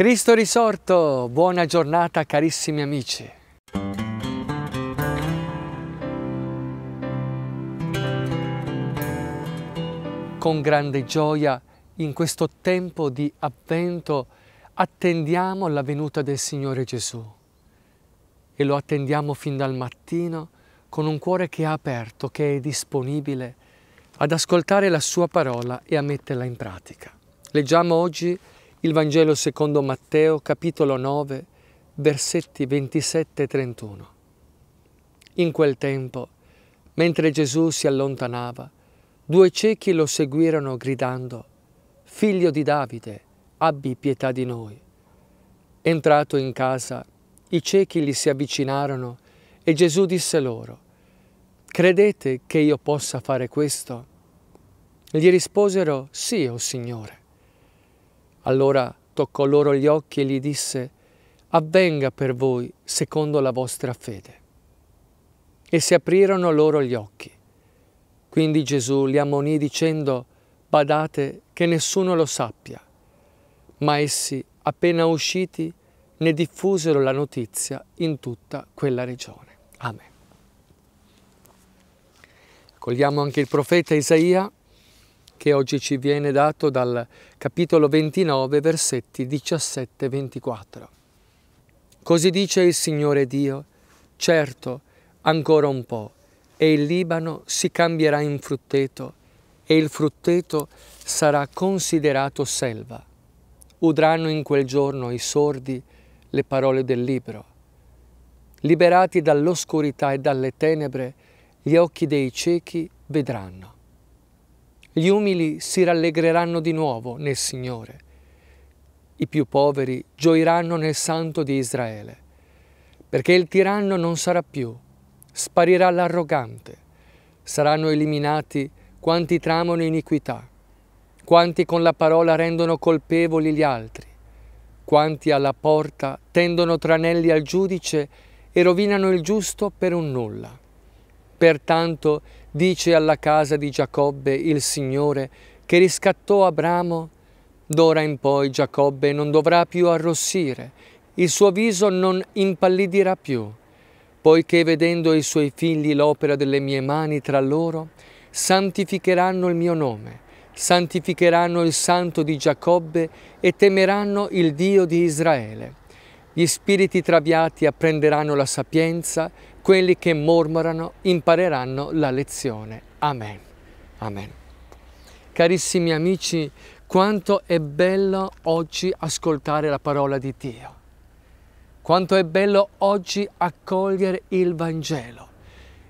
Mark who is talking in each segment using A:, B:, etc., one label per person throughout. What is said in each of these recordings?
A: Cristo risorto, buona giornata carissimi amici. Con grande gioia in questo tempo di avvento attendiamo la venuta del Signore Gesù e lo attendiamo fin dal mattino con un cuore che è aperto, che è disponibile ad ascoltare la sua parola e a metterla in pratica. Leggiamo oggi il Vangelo secondo Matteo, capitolo 9, versetti 27 e 31. In quel tempo, mentre Gesù si allontanava, due ciechi lo seguirono gridando, Figlio di Davide, abbi pietà di noi. Entrato in casa, i ciechi gli si avvicinarono e Gesù disse loro, Credete che io possa fare questo? Gli risposero, Sì, o oh Signore. Allora toccò loro gli occhi e gli disse, avvenga per voi secondo la vostra fede. E si aprirono loro gli occhi. Quindi Gesù li ammonì dicendo, badate che nessuno lo sappia. Ma essi, appena usciti, ne diffusero la notizia in tutta quella regione. Amen. Cogliamo anche il profeta Isaia che oggi ci viene dato dal capitolo 29, versetti 17 24. Così dice il Signore Dio, certo, ancora un po', e il Libano si cambierà in frutteto, e il frutteto sarà considerato selva. Udranno in quel giorno i sordi le parole del libro. Liberati dall'oscurità e dalle tenebre, gli occhi dei ciechi vedranno. Gli umili si rallegreranno di nuovo nel Signore. I più poveri gioiranno nel Santo di Israele, perché il tiranno non sarà più, sparirà l'arrogante, saranno eliminati quanti tramano iniquità, quanti con la parola rendono colpevoli gli altri, quanti alla porta tendono tranelli al giudice e rovinano il giusto per un nulla. Pertanto dice alla casa di Giacobbe il Signore che riscattò Abramo, d'ora in poi Giacobbe non dovrà più arrossire, il suo viso non impallidirà più, poiché vedendo i suoi figli l'opera delle mie mani tra loro, santificheranno il mio nome, santificheranno il santo di Giacobbe e temeranno il Dio di Israele. Gli spiriti traviati apprenderanno la sapienza, quelli che mormorano impareranno la lezione. Amen. Amen. Carissimi amici, quanto è bello oggi ascoltare la parola di Dio. Quanto è bello oggi accogliere il Vangelo.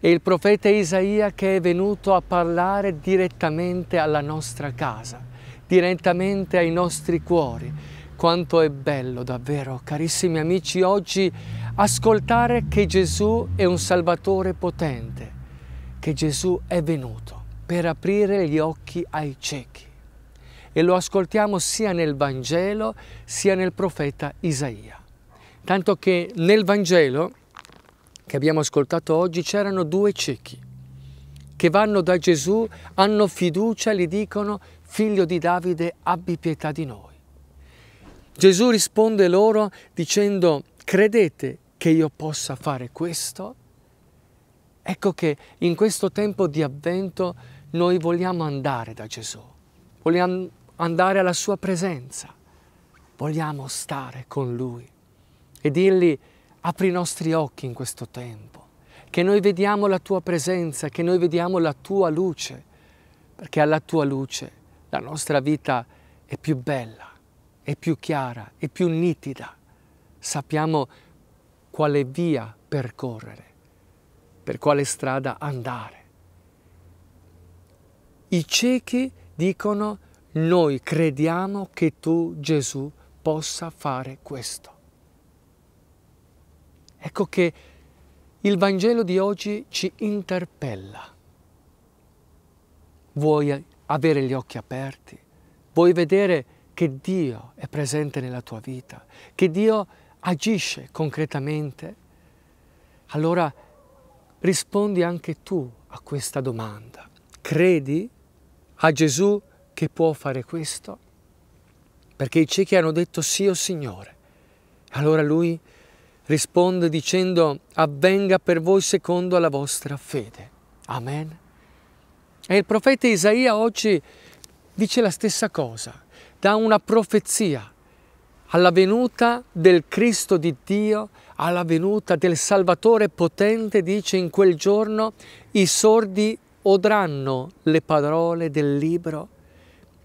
A: E il profeta Isaia che è venuto a parlare direttamente alla nostra casa, direttamente ai nostri cuori. Quanto è bello davvero, carissimi amici, oggi ascoltare che Gesù è un Salvatore potente, che Gesù è venuto per aprire gli occhi ai ciechi. E lo ascoltiamo sia nel Vangelo sia nel profeta Isaia. Tanto che nel Vangelo che abbiamo ascoltato oggi c'erano due ciechi che vanno da Gesù, hanno fiducia gli dicono figlio di Davide abbi pietà di noi. Gesù risponde loro dicendo credete che io possa fare questo? Ecco che in questo tempo di avvento noi vogliamo andare da Gesù, vogliamo andare alla sua presenza, vogliamo stare con Lui e dirgli apri i nostri occhi in questo tempo, che noi vediamo la tua presenza, che noi vediamo la tua luce, perché alla tua luce la nostra vita è più bella, è più chiara, è più nitida. Sappiamo che quale via percorrere, per quale strada andare. I ciechi dicono noi crediamo che tu Gesù possa fare questo. Ecco che il Vangelo di oggi ci interpella. Vuoi avere gli occhi aperti? Vuoi vedere che Dio è presente nella tua vita? Che Dio è agisce concretamente, allora rispondi anche tu a questa domanda. Credi a Gesù che può fare questo? Perché i ciechi hanno detto sì o oh Signore. Allora lui risponde dicendo avvenga per voi secondo la vostra fede. Amen. E il profeta Isaia oggi dice la stessa cosa, dà una profezia alla venuta del Cristo di Dio, alla venuta del Salvatore potente, dice in quel giorno, i sordi odranno le parole del libro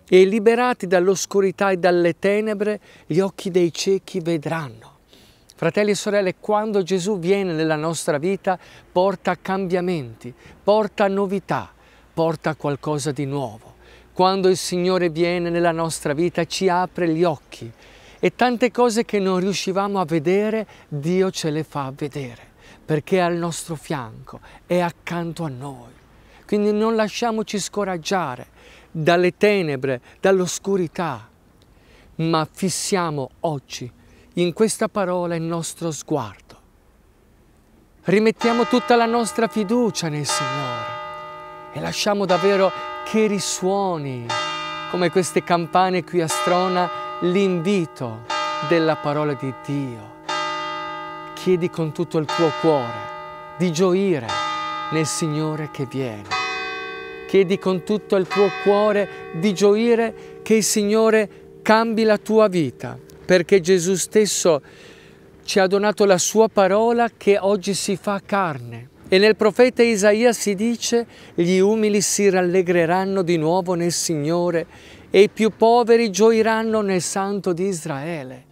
A: e liberati dall'oscurità e dalle tenebre, gli occhi dei ciechi vedranno. Fratelli e sorelle, quando Gesù viene nella nostra vita porta cambiamenti, porta novità, porta qualcosa di nuovo. Quando il Signore viene nella nostra vita ci apre gli occhi, e tante cose che non riuscivamo a vedere, Dio ce le fa vedere perché è al nostro fianco, è accanto a noi. Quindi non lasciamoci scoraggiare dalle tenebre, dall'oscurità, ma fissiamo oggi in questa parola il nostro sguardo. Rimettiamo tutta la nostra fiducia nel Signore e lasciamo davvero che risuoni come queste campane qui a Strona l'invito della parola di Dio. Chiedi con tutto il tuo cuore di gioire nel Signore che viene. Chiedi con tutto il tuo cuore di gioire che il Signore cambi la tua vita, perché Gesù stesso ci ha donato la sua parola che oggi si fa carne. E nel profeta Isaia si dice, gli umili si rallegreranno di nuovo nel Signore e i più poveri gioiranno nel Santo di Israele.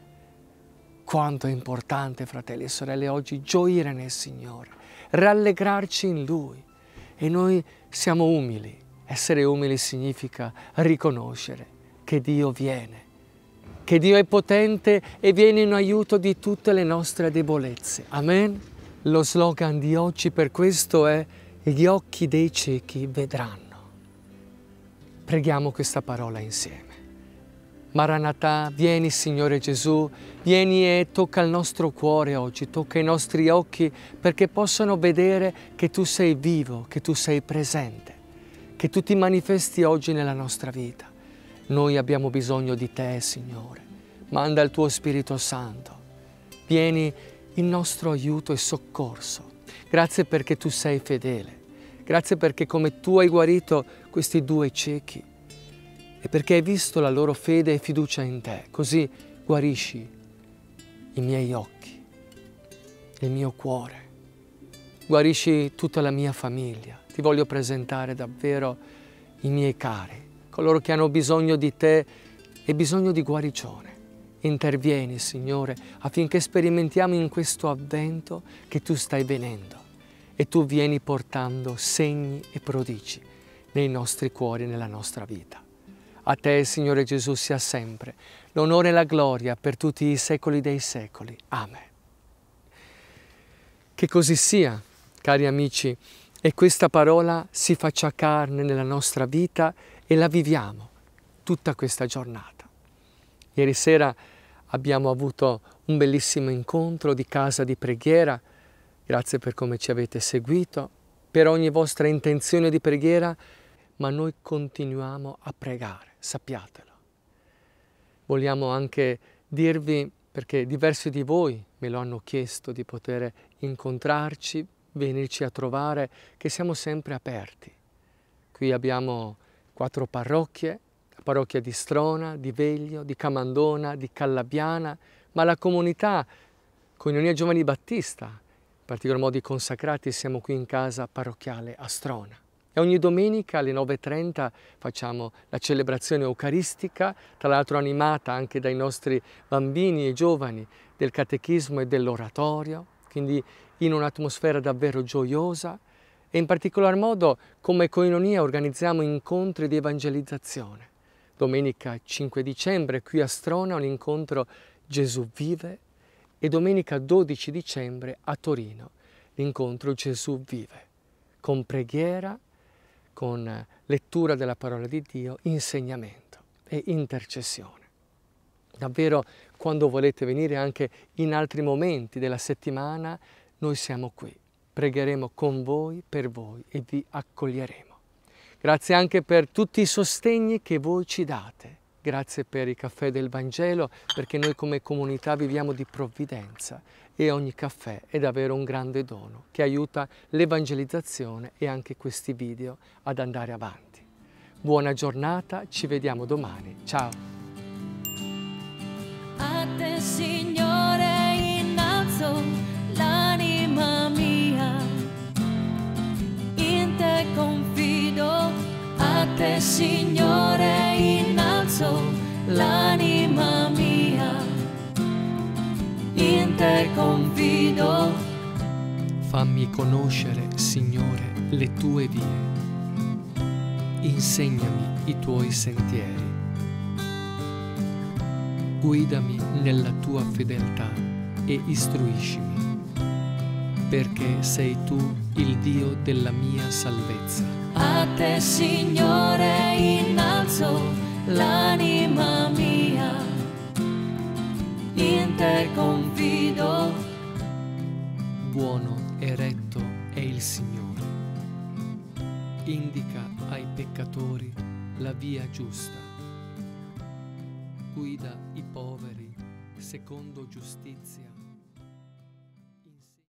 A: Quanto è importante, fratelli e sorelle, oggi gioire nel Signore, rallegrarci in Lui. E noi siamo umili. Essere umili significa riconoscere che Dio viene, che Dio è potente e viene in aiuto di tutte le nostre debolezze. Amen? Lo slogan di oggi per questo è gli occhi dei ciechi vedranno. Preghiamo questa parola insieme. Maranatà, vieni Signore Gesù, vieni e tocca il nostro cuore oggi, tocca i nostri occhi perché possano vedere che tu sei vivo, che tu sei presente, che tu ti manifesti oggi nella nostra vita. Noi abbiamo bisogno di te, Signore. Manda il tuo Spirito Santo. Vieni il nostro aiuto e soccorso. Grazie perché tu sei fedele. Grazie perché come tu hai guarito questi due ciechi e perché hai visto la loro fede e fiducia in te, così guarisci i miei occhi, il mio cuore, guarisci tutta la mia famiglia. Ti voglio presentare davvero i miei cari, coloro che hanno bisogno di te e bisogno di guarigione. Intervieni, Signore, affinché sperimentiamo in questo avvento che tu stai venendo e tu vieni portando segni e prodigi nei nostri cuori e nella nostra vita. A te, Signore Gesù, sia sempre l'onore e la gloria per tutti i secoli dei secoli. Amen. Che così sia, cari amici, e questa parola si faccia carne nella nostra vita e la viviamo tutta questa giornata. Ieri sera abbiamo avuto un bellissimo incontro di casa di preghiera. Grazie per come ci avete seguito. Per ogni vostra intenzione di preghiera ma noi continuiamo a pregare, sappiatelo. Vogliamo anche dirvi, perché diversi di voi me lo hanno chiesto, di poter incontrarci, venirci a trovare, che siamo sempre aperti. Qui abbiamo quattro parrocchie, la parrocchia di Strona, di Veglio, di Camandona, di Callabiana, ma la comunità Coinonia Giovani Battista, in particolar modo i consacrati, siamo qui in casa parrocchiale a Strona ogni domenica alle 9.30 facciamo la celebrazione eucaristica, tra l'altro animata anche dai nostri bambini e giovani del catechismo e dell'oratorio, quindi in un'atmosfera davvero gioiosa e in particolar modo come Coinonia organizziamo incontri di evangelizzazione. Domenica 5 dicembre qui a Strona un incontro Gesù vive e domenica 12 dicembre a Torino l'incontro Gesù vive con preghiera con lettura della parola di Dio, insegnamento e intercessione. Davvero quando volete venire anche in altri momenti della settimana, noi siamo qui, pregheremo con voi, per voi e vi accoglieremo. Grazie anche per tutti i sostegni che voi ci date grazie per i caffè del Vangelo, perché noi come comunità viviamo di provvidenza e ogni caffè è davvero un grande dono che aiuta l'evangelizzazione e anche questi video ad andare avanti. Buona giornata, ci vediamo domani. Ciao! A te Signore innalzo l'anima mia, in te confido, a te Signore. Fammi conoscere, Signore, le tue vie. Insegnami i tuoi sentieri. Guidami nella tua fedeltà e istruiscimi, perché sei tu il Dio della mia salvezza. A te, Signore, innalzo l'anima mia, in te confido. Buono eretto è il Signore. Indica ai peccatori la via giusta. Guida i poveri secondo giustizia.